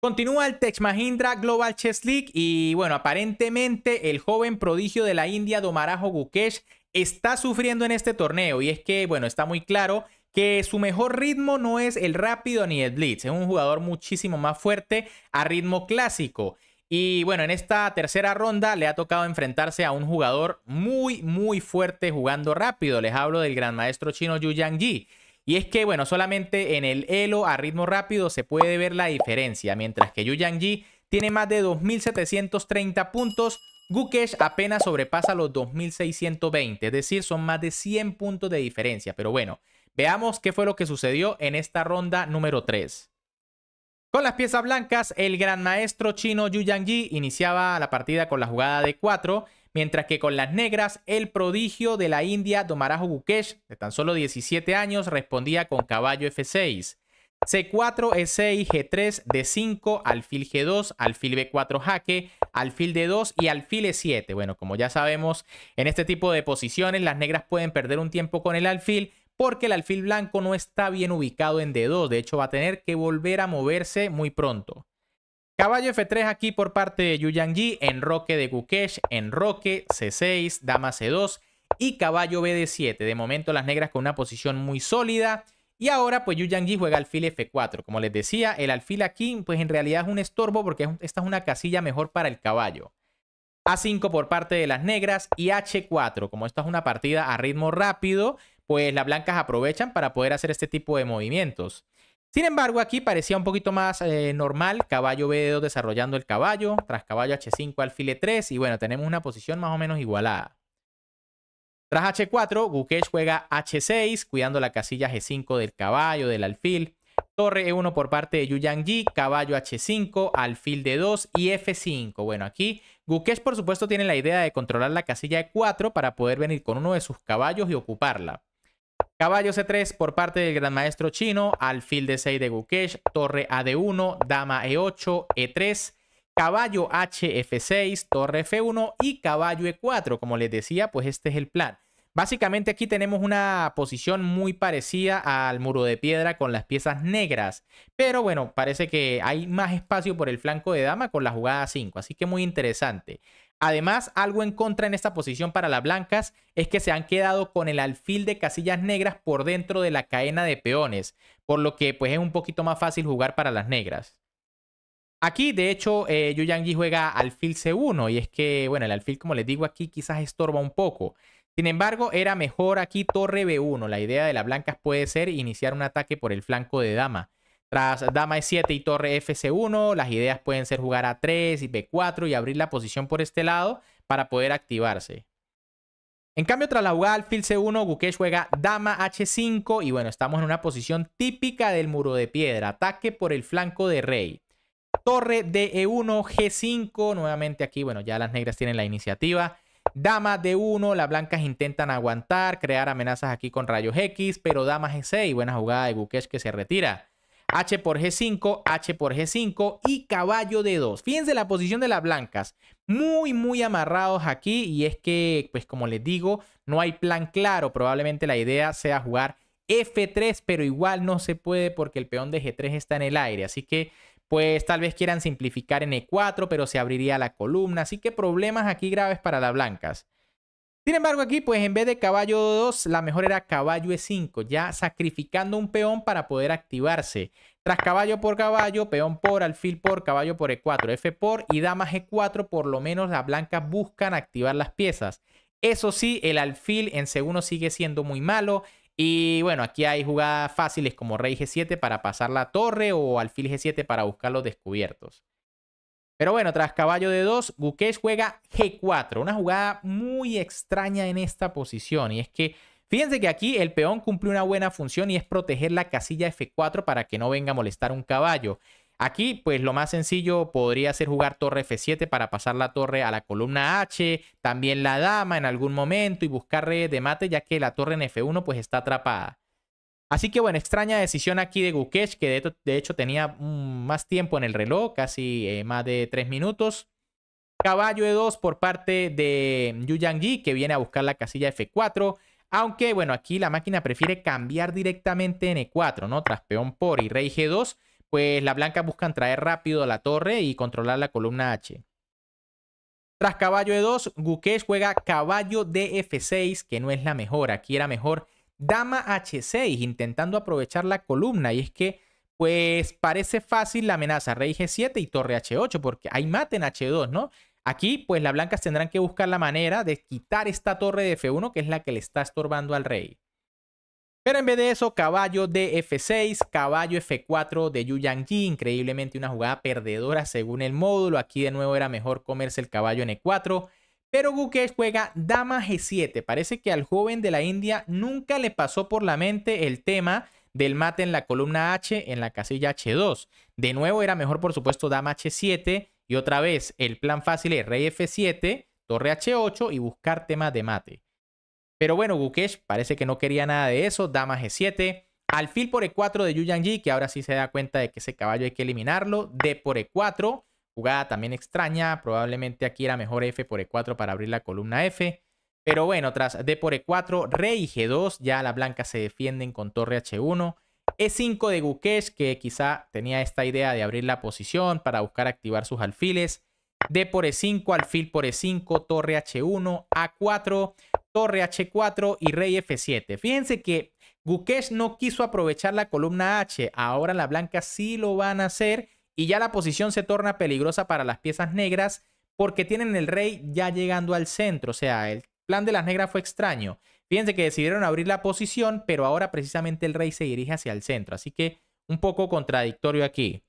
Continúa el Tech Mahindra Global Chess League y bueno, aparentemente el joven prodigio de la India, Domarajo Gukesh, está sufriendo en este torneo y es que bueno, está muy claro que su mejor ritmo no es el rápido ni el blitz, es un jugador muchísimo más fuerte a ritmo clásico. Y bueno, en esta tercera ronda le ha tocado enfrentarse a un jugador muy, muy fuerte jugando rápido. Les hablo del gran maestro chino Yu Yang Ji. Y es que, bueno, solamente en el Elo a ritmo rápido se puede ver la diferencia, mientras que Yu Yangji tiene más de 2.730 puntos, Gukesh apenas sobrepasa los 2.620, es decir, son más de 100 puntos de diferencia. Pero bueno, veamos qué fue lo que sucedió en esta ronda número 3. Con las piezas blancas, el gran maestro chino Yu Yangji iniciaba la partida con la jugada de 4, mientras que con las negras el prodigio de la India Domarajo Gukesh, de tan solo 17 años, respondía con caballo F6. C4, E6, G3, D5, alfil G2, alfil B4 jaque, alfil D2 y alfil E7. Bueno, como ya sabemos, en este tipo de posiciones las negras pueden perder un tiempo con el alfil porque el alfil blanco no está bien ubicado en D2. De hecho, va a tener que volver a moverse muy pronto. Caballo F3 aquí por parte de Yang en enroque de Gukesh, enroque C6, dama C2 y caballo BD7. De momento las negras con una posición muy sólida. Y ahora pues Yu Yang juega alfil F4. Como les decía, el alfil aquí pues en realidad es un estorbo porque esta es una casilla mejor para el caballo. A5 por parte de las negras y H4. Como esta es una partida a ritmo rápido, pues las blancas aprovechan para poder hacer este tipo de movimientos. Sin embargo, aquí parecía un poquito más eh, normal. Caballo B2 desarrollando el caballo. Tras caballo H5, alfil e 3. Y bueno, tenemos una posición más o menos igualada. Tras H4, Gukesh juega H6, cuidando la casilla G5 del caballo, del alfil. Torre E1 por parte de Yuyang Yi, caballo H5, alfil D2 y F5. Bueno, aquí Gukesh por supuesto tiene la idea de controlar la casilla E4 para poder venir con uno de sus caballos y ocuparla. Caballo C3 por parte del Gran Maestro Chino, alfil D6 de Gukesh, torre AD1, dama E8, E3, caballo HF6, torre F1 y caballo E4. Como les decía, pues este es el plan. Básicamente aquí tenemos una posición muy parecida al muro de piedra con las piezas negras, pero bueno, parece que hay más espacio por el flanco de dama con la jugada 5, así que muy interesante. Además, algo en contra en esta posición para las blancas es que se han quedado con el alfil de casillas negras por dentro de la cadena de peones, por lo que pues es un poquito más fácil jugar para las negras. Aquí, de hecho, eh, Yuyangi juega alfil C1 y es que, bueno, el alfil, como les digo aquí, quizás estorba un poco. Sin embargo, era mejor aquí torre B1. La idea de las blancas puede ser iniciar un ataque por el flanco de dama. Tras dama E7 y torre FC1, las ideas pueden ser jugar a 3 y B4 y abrir la posición por este lado para poder activarse. En cambio, tras la jugada alfil C1, Gukesh juega dama H5 y bueno, estamos en una posición típica del muro de piedra. Ataque por el flanco de rey. Torre DE1, G5, nuevamente aquí, bueno, ya las negras tienen la iniciativa. Dama de 1, las blancas intentan aguantar, crear amenazas aquí con rayos X, pero dama G6, buena jugada de Bukesh que se retira. H por G5, H por G5 y caballo de 2. Fíjense la posición de las blancas. Muy, muy amarrados aquí y es que, pues como les digo, no hay plan claro. Probablemente la idea sea jugar F3, pero igual no se puede porque el peón de G3 está en el aire. Así que pues tal vez quieran simplificar en E4, pero se abriría la columna, así que problemas aquí graves para las blancas. Sin embargo, aquí pues en vez de caballo 2, la mejor era caballo E5, ya sacrificando un peón para poder activarse. Tras caballo por caballo, peón por, alfil por, caballo por E4, F por y dama e 4 por lo menos las blancas buscan activar las piezas. Eso sí, el alfil en C1 sigue siendo muy malo, y bueno, aquí hay jugadas fáciles como rey G7 para pasar la torre o alfil G7 para buscar los descubiertos. Pero bueno, tras caballo de 2, Gukesh juega G4. Una jugada muy extraña en esta posición. Y es que, fíjense que aquí el peón cumple una buena función y es proteger la casilla F4 para que no venga a molestar un caballo. Aquí, pues lo más sencillo podría ser jugar torre F7 para pasar la torre a la columna H, también la dama en algún momento y buscar redes de mate, ya que la torre en F1 pues está atrapada. Así que bueno, extraña decisión aquí de Gukesh, que de, hecho tenía mm, más tiempo en el reloj, casi eh, más de 3 minutos. Caballo E2 por parte de Yu Yang que viene a buscar la casilla F4. Aunque, bueno, aquí la máquina prefiere cambiar directamente en E4, ¿no? Tras peón por y rey G2 pues las blancas buscan traer rápido a la torre y controlar la columna H. Tras caballo E2, Gukesh juega caballo de F6, que no es la mejor. Aquí era mejor dama H6, intentando aprovechar la columna. Y es que, pues, parece fácil la amenaza rey G7 y torre H8, porque hay mate en H2, ¿no? Aquí, pues, las blancas tendrán que buscar la manera de quitar esta torre de F1, que es la que le está estorbando al rey. Pero en vez de eso, caballo de F6, caballo F4 de Yu Yang increíblemente una jugada perdedora según el módulo. Aquí de nuevo era mejor comerse el caballo en E4. Pero Gukesh juega dama G7. Parece que al joven de la India nunca le pasó por la mente el tema del mate en la columna H en la casilla H2. De nuevo era mejor, por supuesto, dama H7. Y otra vez, el plan fácil es rey F7, torre H8 y buscar tema de mate. Pero bueno, Gukesh parece que no quería nada de eso. Dama G7. Alfil por E4 de Yu Yang que ahora sí se da cuenta de que ese caballo hay que eliminarlo. D por E4. Jugada también extraña. Probablemente aquí era mejor F por E4 para abrir la columna F. Pero bueno, tras D por E4, Rey G2. Ya las blancas se defienden con Torre H1. E5 de Gukesh, que quizá tenía esta idea de abrir la posición para buscar activar sus alfiles. D por E5, alfil por E5, torre H1, A4 torre H4 y rey F7. Fíjense que Gukesh no quiso aprovechar la columna H, ahora la blanca sí lo van a hacer y ya la posición se torna peligrosa para las piezas negras porque tienen el rey ya llegando al centro, o sea, el plan de las negras fue extraño. Fíjense que decidieron abrir la posición, pero ahora precisamente el rey se dirige hacia el centro, así que un poco contradictorio aquí.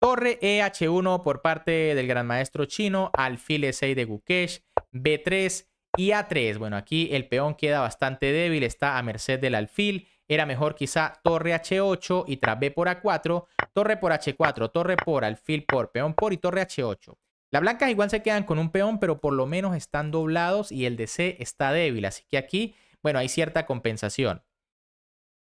Torre EH1 por parte del gran maestro chino, alfil E6 de Gukesh, B3, y A3, bueno, aquí el peón queda bastante débil, está a merced del alfil. Era mejor quizá torre H8 y tras B por A4, torre por H4, torre por alfil por peón por y torre H8. Las blancas igual se quedan con un peón, pero por lo menos están doblados y el de C está débil. Así que aquí, bueno, hay cierta compensación.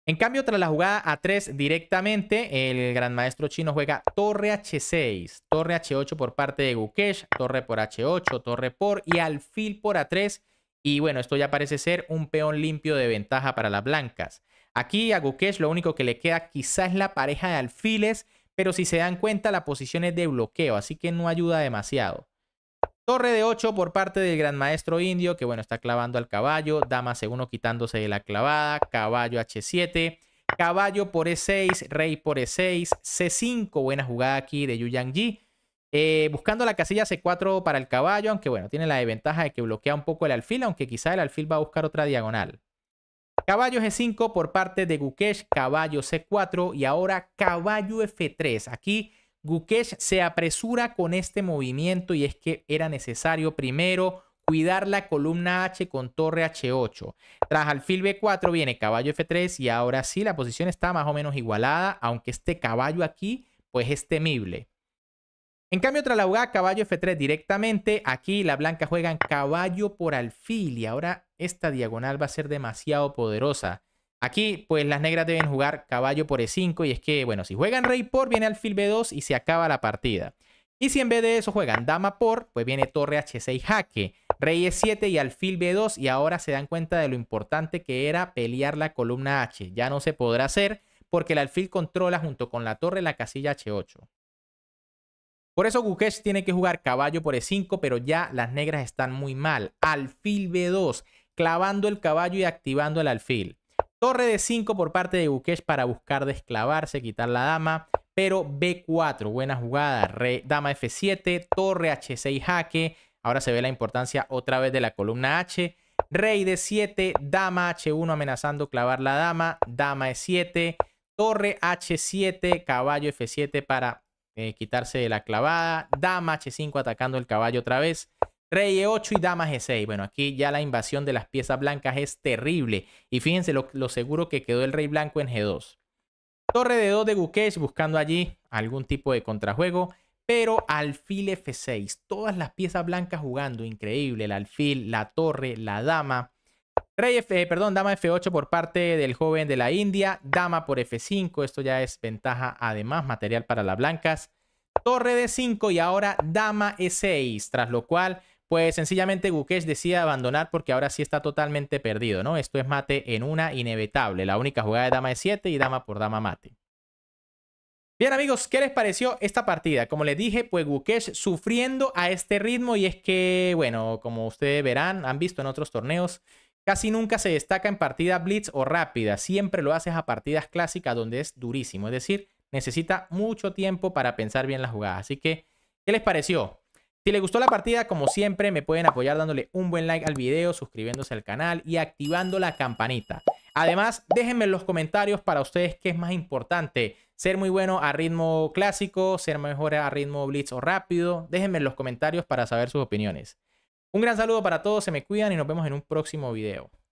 En cambio, tras la jugada a 3 directamente, el gran maestro chino juega torre h6, torre h8 por parte de Gukesh, torre por h8, torre por y alfil por a3. Y bueno, esto ya parece ser un peón limpio de ventaja para las blancas. Aquí a Gukesh lo único que le queda quizás es la pareja de alfiles, pero si se dan cuenta la posición es de bloqueo, así que no ayuda demasiado. Torre de 8 por parte del gran maestro indio, que bueno, está clavando al caballo. Dama C1 quitándose de la clavada. Caballo H7. Caballo por E6. Rey por E6. C5. Buena jugada aquí de Yu Yang eh, buscando la casilla C4 para el caballo, aunque bueno, tiene la desventaja de que bloquea un poco el alfil, aunque quizá el alfil va a buscar otra diagonal. Caballo G5 por parte de Gukesh, caballo C4 y ahora caballo F3. Aquí Gukesh se apresura con este movimiento y es que era necesario primero cuidar la columna H con torre H8. Tras alfil B4 viene caballo F3 y ahora sí la posición está más o menos igualada, aunque este caballo aquí pues es temible. En cambio, tras la jugada caballo F3 directamente, aquí la blanca juega caballo por alfil y ahora esta diagonal va a ser demasiado poderosa. Aquí, pues las negras deben jugar caballo por E5 y es que, bueno, si juegan rey por, viene alfil B2 y se acaba la partida. Y si en vez de eso juegan dama por, pues viene torre H6 jaque, rey E7 y alfil B2 y ahora se dan cuenta de lo importante que era pelear la columna H. Ya no se podrá hacer porque el alfil controla junto con la torre la casilla H8. Por eso Gukesh tiene que jugar caballo por E5, pero ya las negras están muy mal. Alfil B2, clavando el caballo y activando el alfil. Torre de 5 por parte de Bukesh para buscar desclavarse, quitar la dama. Pero B4, buena jugada. Rey, dama F7, torre H6 jaque. Ahora se ve la importancia otra vez de la columna H. Rey de 7, dama H1 amenazando clavar la dama. Dama E7, torre H7, caballo F7 para eh, quitarse de la clavada. Dama H5 atacando el caballo otra vez. Rey E8 y Dama G6. Bueno, aquí ya la invasión de las piezas blancas es terrible. Y fíjense lo, seguro que quedó el rey blanco en G2. Torre de 2 de Gukesh buscando allí algún tipo de contrajuego. Pero alfil F6. Todas las piezas blancas jugando. Increíble. El alfil, la torre, la dama. Rey F, eh, perdón, dama F8 por parte del joven de la India, dama por F5, esto ya es ventaja además, material para las blancas, torre D5 y ahora dama E6, tras lo cual pues sencillamente Gukesh decide abandonar porque ahora sí está totalmente perdido, ¿no? Esto es mate en una inevitable. La única jugada de dama es 7 y dama por dama mate. Bien amigos, ¿qué les pareció esta partida? Como les dije, pues Gukesh sufriendo a este ritmo y es que, bueno, como ustedes verán, han visto en otros torneos, casi nunca se destaca en partida blitz o rápida, siempre lo haces a partidas clásicas donde es durísimo, es decir, necesita mucho tiempo para pensar bien la jugada. Así que, ¿qué les pareció? Si les gustó la partida, como siempre, me pueden apoyar dándole un buen like al video, suscribiéndose al canal y activando la campanita. Además, déjenme en los comentarios para ustedes qué es más importante. Ser muy bueno a ritmo clásico, ser mejor a ritmo blitz o rápido. Déjenme en los comentarios para saber sus opiniones. Un gran saludo para todos, se me cuidan y nos vemos en un próximo video.